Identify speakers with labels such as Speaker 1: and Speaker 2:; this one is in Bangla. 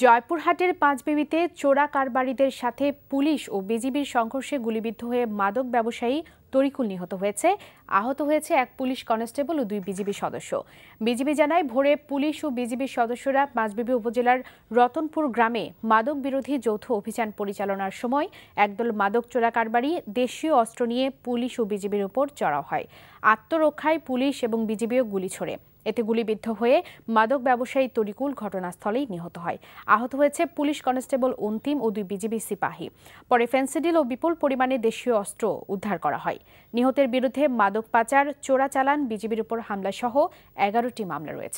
Speaker 1: জয়পুরহাটের পাঁচবিবিতে চোরা কারবারিদের সাথে পুলিশ ও বিজিবির সংঘর্ষে গুলিবিদ্ধ হয়ে মাদক ব্যবসায়ী তরিকুল নিহত হয়েছে আহত হয়েছে এক পুলিশ কনস্টেবল ও দুই বিজিবি সদস্য বিজিবি জানায় ভোরে পুলিশ ও বিজিবির সদস্যরা পাঁচবিবি উপজেলার রতনপুর গ্রামে মাদক বিরোধী যৌথ অভিযান পরিচালনার সময় একদল মাদক চোরা কারবারি দেশীয় অস্ত্র নিয়ে পুলিশ ও বিজিবির উপর চড়াও হয় আত্মরক্ষায় পুলিশ এবং বিজিবিও গুলি ছোড়ে এতে গুলিবিদ্ধ হয়ে মাদক ব্যবসায়ী তরিকুল ঘটনাস্থলেই নিহত হয় আহত হয়েছে পুলিশ কনস্টেবল অন্তিম ও দুই বিজিবি সিপাহী পরে ফেন্সিডিল ও বিপুল পরিমাণে দেশীয় অস্ত্র উদ্ধার করা হয় নিহতের বিরুদ্ধে মাদক পাচার চোরাচালান বিজিবির উপর হামলাসহ এগারোটি মামলা রয়েছে